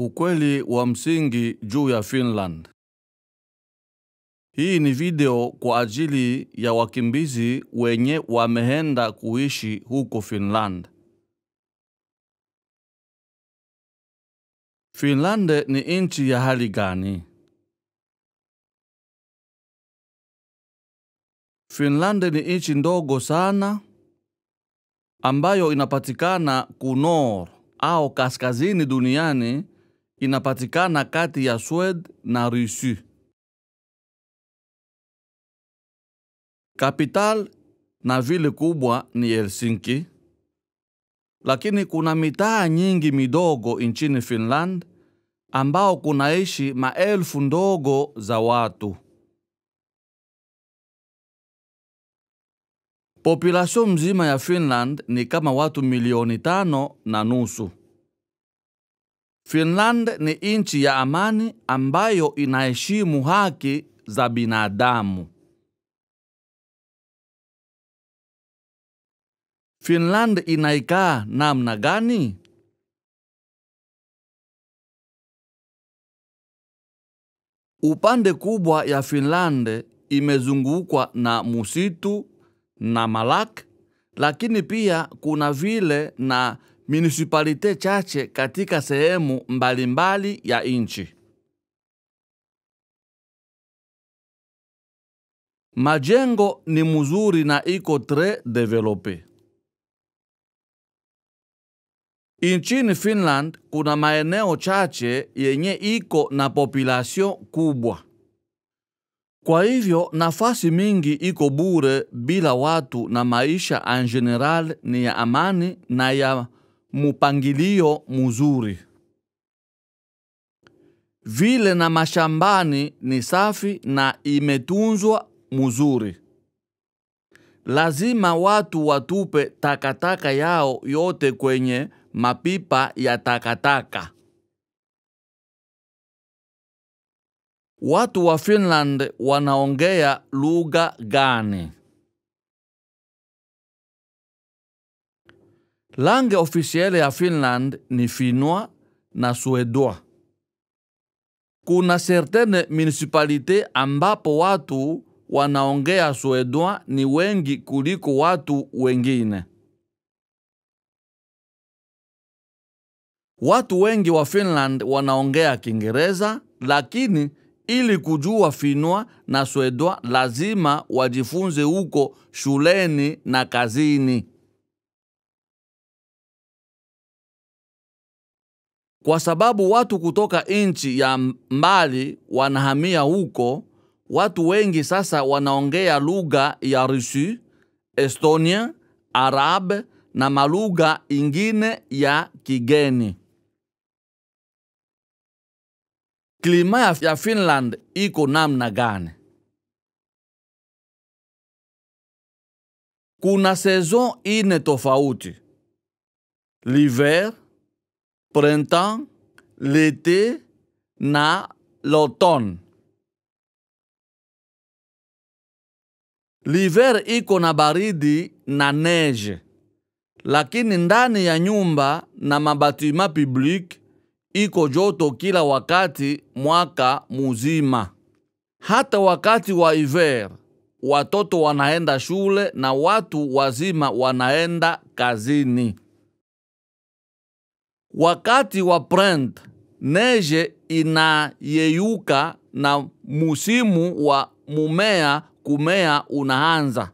Ukweli wa msingi juu ya Finland. Hii ni video kwa ajili ya wakimbizi wenye wameenda kuishi huko Finland. Finland ni nchi ya hali gani? Finland ni nchi ndogo sana ambayo inapatikana kunor au kaskazini duniani inapatikana kati ya Sweden na Urusi. kapital na vile kubwa ni Helsinki, lakini kuna mitaa nyingi midogo nchini Finland ambao kunaishi maelfu ndogo za watu. Population mzima ya Finland ni kama watu milioni tano na nusu. Finland ni nchi ya amani ambayo inaheshimu haki za binadamu. Finland inaikaa namna gani? Upande kubwa ya Finland imezungukwa na musitu na malak, lakini pia kuna vile na munisipalite chache katika sehemu mbalimbali ya nchi. Majengo ni mzuri na iko tre develope. Nchini Finland kuna maeneo chache yenye iko na population kubwa. Kwa hivyo nafasi mingi iko bure bila watu na maisha en general ni ya amani na ya mupangilio mzuri. Vile na mashambani ni safi na imetunzwa mzuri. Lazima watu watupe takataka yao yote kwenye mapipa ya takataka. Watu wa Finland wanaongea lugha gani? Langue officielle ya Finland ni finnois na Suédois. Kuna certaine municipalite ambapo watu wanaongea Suédois ni wengi kuliko watu wengine. Watu wengi wa Finland wanaongea Kiingereza, lakini ili kujua finwa na Swedwa lazima wajifunze huko shuleni na kazini. kwa sababu watu kutoka nchi ya mbali wanahamia huko. Watu wengi sasa wanaongea lugha ya Rusi, Estonia, Arab na malugha ingine ya kigeni. Klima ya Finland iko namna gani? Kuna sezon ine tofauti: l'hiver printemps, l'été, na, l'automne. L'hiver iko na baridi na neige, lakini ndani ya nyumba na mabatima public iko joto kila wakati mwaka muzima. Hata wakati wa hiver, watoto wanaenda shule na watu wazima wanaenda kazini. Wakati wa printemps neje inayeyuka na musimu wa mumea kumea unaanza.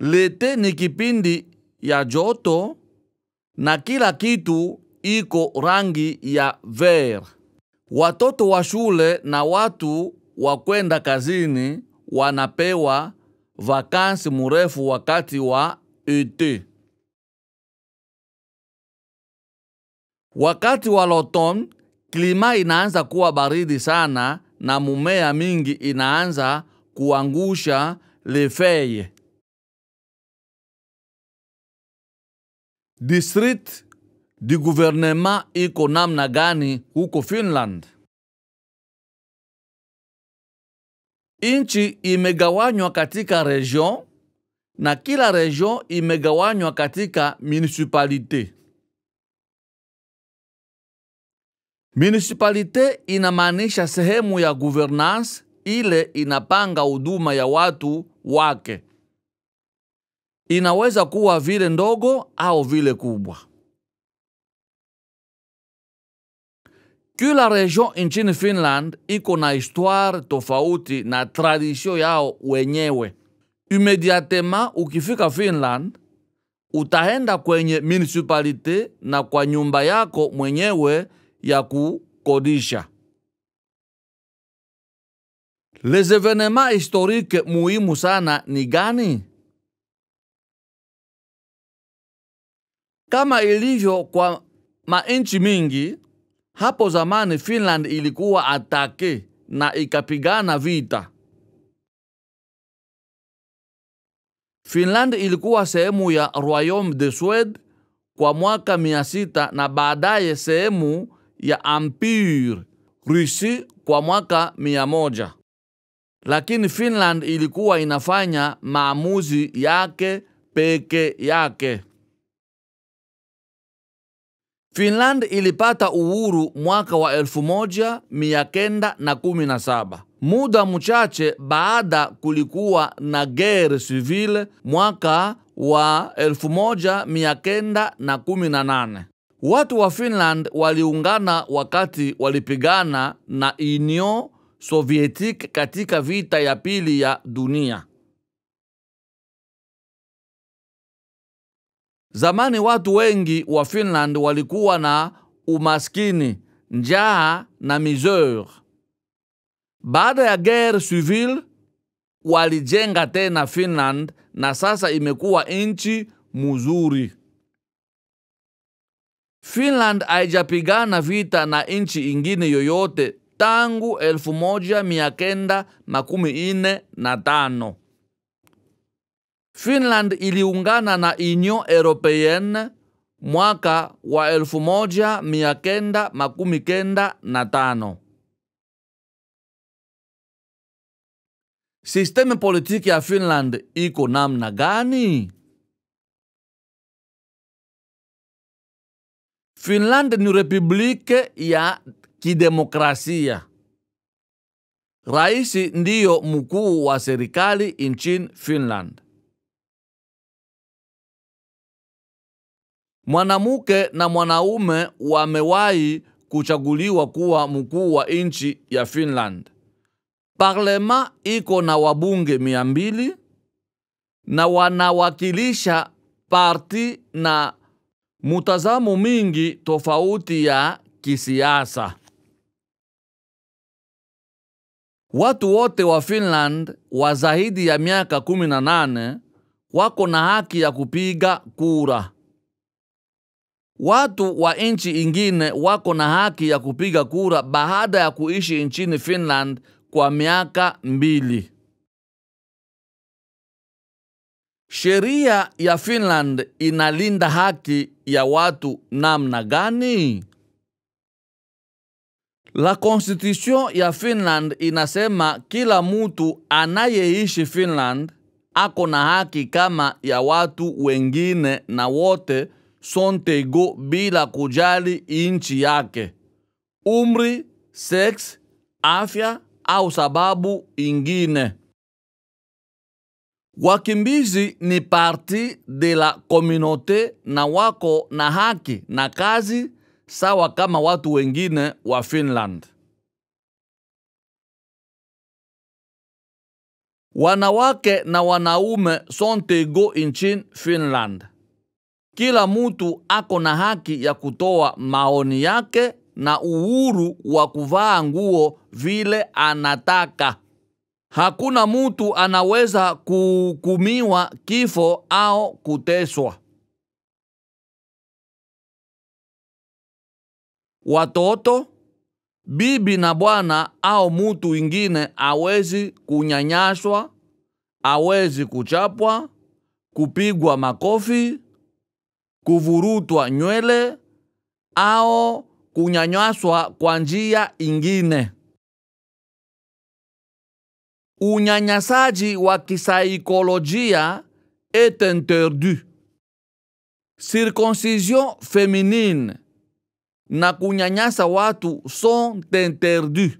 Lete ni kipindi ya joto na kila kitu iko rangi ya ver Watoto wa shule na watu wa kwenda kazini wanapewa vakansi murefu wakati wa ete. Wakati wa loton, klima inaanza kuwa baridi sana na mumea mingi inaanza kuangusha lefeye. District di guvernema iko namna gani huko Finland? Nchi imegawanywa katika region na kila region imegawanywa katika municipalite. Municipalite inamaanisha sehemu ya governance ile inapanga huduma ya watu wake. Inaweza kuwa vile ndogo au vile kubwa. Kila region nchini Finland iko na histoire tofauti na tradisio yao wenyewe. Imediatema ukifika Finland, utaenda kwenye municipalite na kwa nyumba yako mwenyewe ya kukodisha. Les événements historiques muhimu sana ni gani? Kama ilivyo kwa manchi mingi, hapo zamani Finland ilikuwa atake na ikapigana vita. Finland ilikuwa sehemu ya Royaume de Sweden kwa mwaka mia sita na baadaye sehemu ya Empire Rusi kwa mwaka mia moja, lakini Finland ilikuwa inafanya maamuzi yake peke yake. Finland ilipata uhuru mwaka wa elfu moja mia kenda na kumi na saba. Muda mchache baada kulikuwa na guerre civile mwaka wa elfu moja mia kenda na kumi na nane. Watu wa Finland waliungana wakati walipigana na Union sovietique katika vita ya pili ya dunia. Zamani watu wengi wa Finland walikuwa na umaskini, njaa na misere. Baada ya guerre civile walijenga tena Finland na sasa imekuwa nchi muzuri. Finland haijapigana vita na nchi ingine yoyote tangu elfu moja makumi ine na tano. Finland iliungana na Union Europeenne mwaka wa elfu moja mia makumi kenda na tano. Sisteme politiki ya Finland iko namna gani? Finland ni republike ya kidemokrasia. Raisi ndiyo mkuu wa serikali nchini Finland. Mwanamke na mwanaume wamewahi kuchaguliwa kuwa mkuu wa nchi ya Finland. Parlema iko na wabunge mia mbili na wanawakilisha parti na mutazamo mingi tofauti ya kisiasa. Watu wote wa Finland wa zaidi ya miaka 18 wako na haki ya kupiga kura. Watu wa nchi ingine wako na haki ya kupiga kura baada ya kuishi nchini Finland kwa miaka mbili. sheria ya Finland inalinda haki ya watu namna gani? La constitution ya Finland inasema kila mutu anayeishi Finland ako na haki kama ya watu wengine na wote sontego bila kujali inchi yake, umri, sex, afya au sababu ingine. Wakimbizi ni parti de la komunote na wako na haki na kazi sawa kama watu wengine wa Finland. Wanawake na wanaume sonte go inchin Finland. Kila mutu ako na haki ya kutoa maoni yake na uhuru wa kuvaa nguo vile anataka hakuna mtu anaweza kuhukumiwa kifo au kuteswa. Watoto, bibi na bwana au mtu wingine awezi kunyanyaswa, awezi kuchapwa, kupigwa makofi, kuvurutwa nywele au kunyanyaswa kwa njia ingine unyanyasaji wa kisaikolojia est interdu. Circoncision féminine na kunyanyasa watu sont interdu.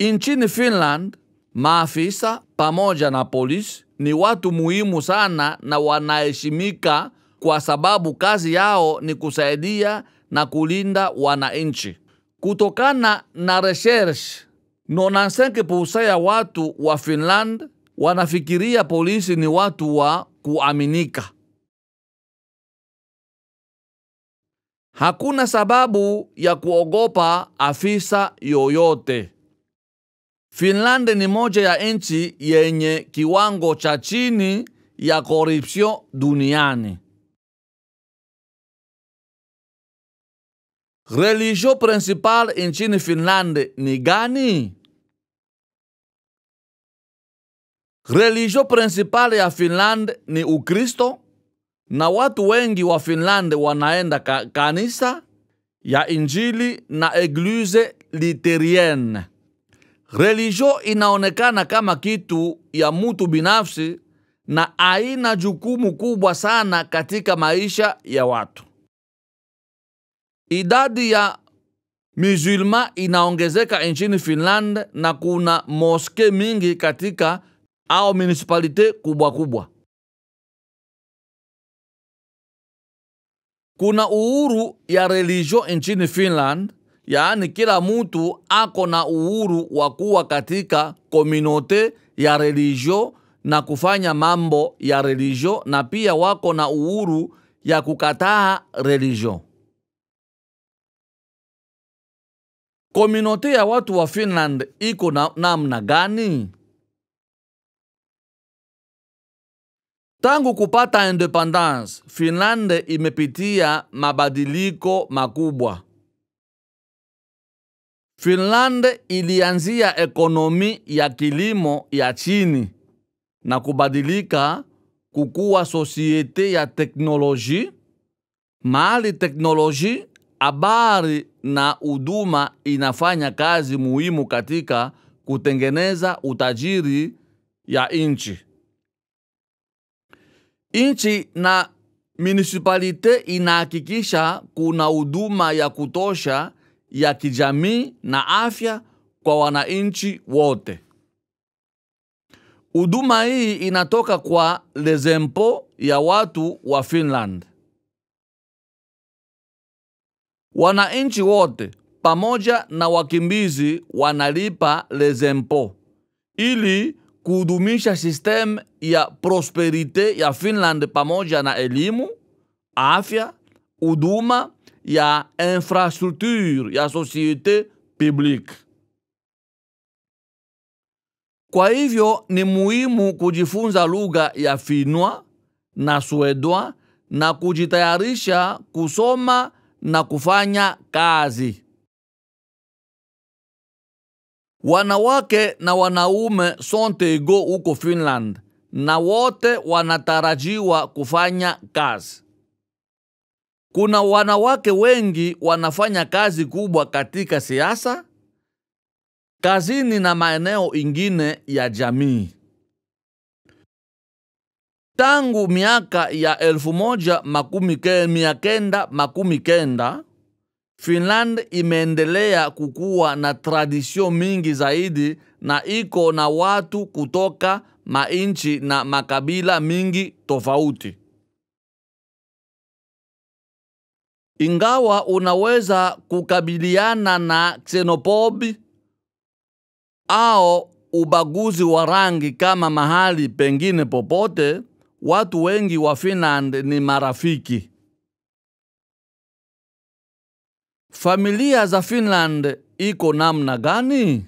Nchini Finland, maafisa pamoja na polisi ni watu muhimu sana na wanaheshimika kwa sababu kazi yao ni kusaidia na kulinda wananchi. Kutokana na research, nona ya watu wa Finland wanafikiria polisi ni watu wa kuaminika. Hakuna sababu ya kuogopa afisa yoyote. Finland ni moja ya nchi yenye kiwango cha chini ya korupsio duniani. Religion principal nchini e Finland ni gani? Religion principal ya Finland ni Ukristo na watu wengi wa Finland wanaenda ka kanisa ya Injili na Eglise Literienne. Religion inaonekana kama kitu ya mutu binafsi na aina jukumu kubwa sana katika maisha ya watu idadi ya misulma inaongezeka nchini Finland na kuna moske mingi katika au munisipalite kubwa kubwa. Kuna uhuru ya religio nchini Finland, yaani kila mtu ako na uhuru wa kuwa katika kominote ya religio na kufanya mambo ya religio, na pia wako na uhuru ya kukataa religion. kominote ya watu wa finland iko na namna gani tangu kupata independence finland imepitia mabadiliko makubwa finland ilianzia ekonomi ya kilimo ya chini na kubadilika kukuwa societe ya teknoloji mahali teknoloji habari na huduma inafanya kazi muhimu katika kutengeneza utajiri ya nchi. Nchi na munisipalite inahakikisha kuna huduma ya kutosha ya kijamii na afya kwa wananchi wote. Huduma hii inatoka kwa lezempo ya watu wa Finland. Wananchi wote pamoja na wakimbizi wanalipa les impôts ili kudumisha system ya prosperite ya Finland pamoja na elimu, afya, huduma ya infrastructure ya societe publique. Kwa hivyo ni muhimu kujifunza lugha ya Finwa na Swedwa na kujitayarisha kusoma na kufanya kazi. Wanawake na wanaume sonte égaux huko Finland na wote wanatarajiwa kufanya kazi. Kuna wanawake wengi wanafanya kazi kubwa katika siasa, kazini na maeneo ingine ya jamii tangu miaka ya elfu moja makumi ke, mia kenda makumi kenda Finland imeendelea kukuwa na tradisio mingi zaidi na iko na watu kutoka mainchi na makabila mingi tofauti. Ingawa unaweza kukabiliana na xenopobi au ubaguzi wa rangi kama mahali pengine popote, watu wengi wa Finland ni marafiki. Familia za Finland iko namna gani?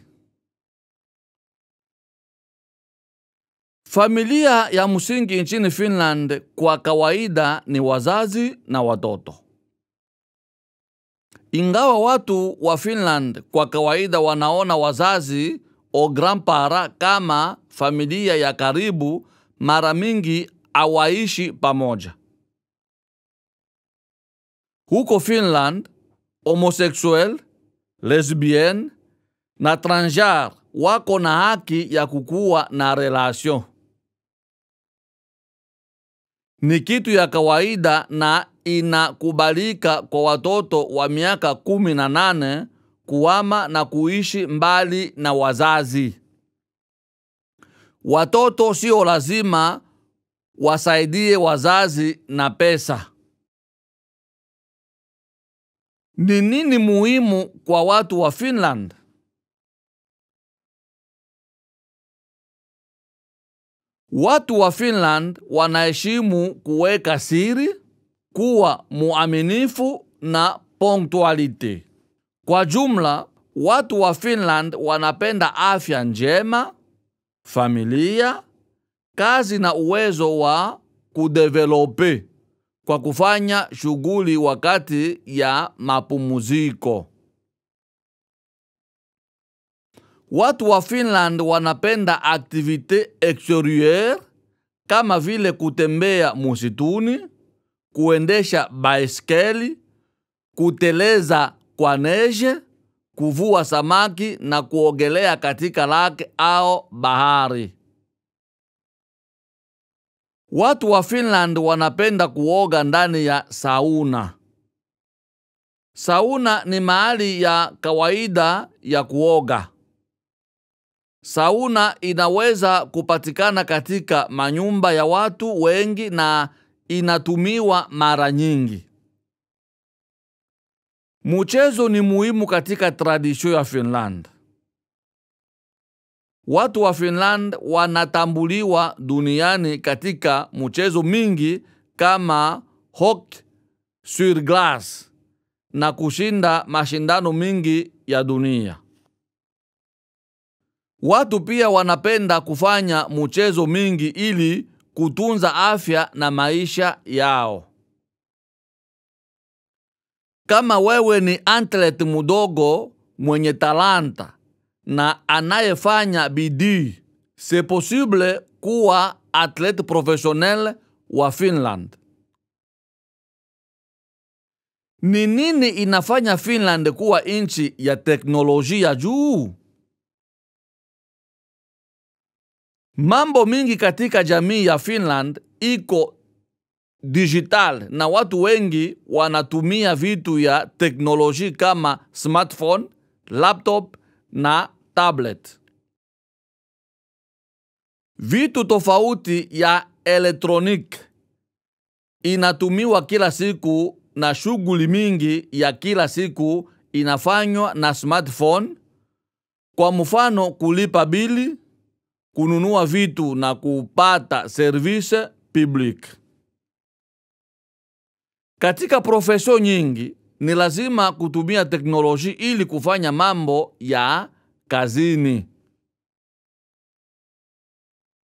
Familia ya msingi nchini Finland kwa kawaida ni wazazi na watoto. Ingawa watu wa Finland kwa kawaida wanaona wazazi o grandpara kama familia ya karibu, mara mingi hawaishi pamoja. Huko Finland, homosexual, lesbian na transjar wako na haki ya kukuwa na relation. Ni kitu ya kawaida na inakubalika kwa watoto wa miaka kumi na nane kuama na kuishi mbali na wazazi. Watoto sio lazima wasaidie wazazi na pesa. Ni nini muhimu kwa watu wa Finland? Watu wa Finland wanaheshimu kuweka siri, kuwa muaminifu na punctuality. Kwa jumla, watu wa Finland wanapenda afya njema, familia kazi na uwezo wa kudevelope kwa kufanya shughuli wakati ya mapumziko. Watu wa Finland wanapenda activite exterieur kama vile kutembea musituni, kuendesha baiskeli, kuteleza kwa neje, kuvua samaki na kuogelea katika lake au bahari. Watu wa Finland wanapenda kuoga ndani ya sauna. Sauna ni mahali ya kawaida ya kuoga. Sauna inaweza kupatikana katika manyumba ya watu wengi na inatumiwa mara nyingi. Mchezo ni muhimu katika tradisho ya Finland. Watu wa Finland wanatambuliwa duniani katika mchezo mingi kama hockey sur glass na kushinda mashindano mingi ya dunia. Watu pia wanapenda kufanya mchezo mingi ili kutunza afya na maisha yao. Kama wewe ni athlete mudogo mwenye talanta na anayefanya bidii se posible kuwa athlete profesional wa Finland. Ni nini inafanya Finland kuwa nchi ya teknolojia juu? Mambo mingi katika jamii ya Finland iko digital na watu wengi wanatumia vitu ya teknolojia kama smartphone, laptop na tablet. Vitu tofauti ya elektroniki inatumiwa kila siku na shughuli mingi ya kila siku inafanywa na smartphone. Kwa mfano, kulipa bili, kununua vitu na kupata service public. Katika profesio nyingi, ni lazima kutumia teknoloji ili kufanya mambo ya kazini.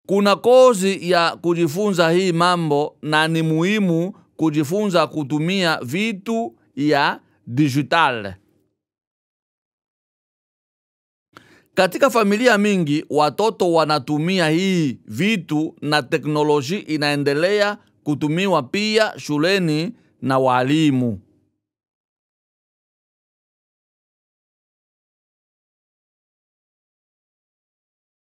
Kuna kozi ya kujifunza hii mambo na ni muhimu kujifunza kutumia vitu ya digital. Katika familia mingi watoto wanatumia hii vitu na teknoloji inaendelea kutumiwa pia shuleni na walimu.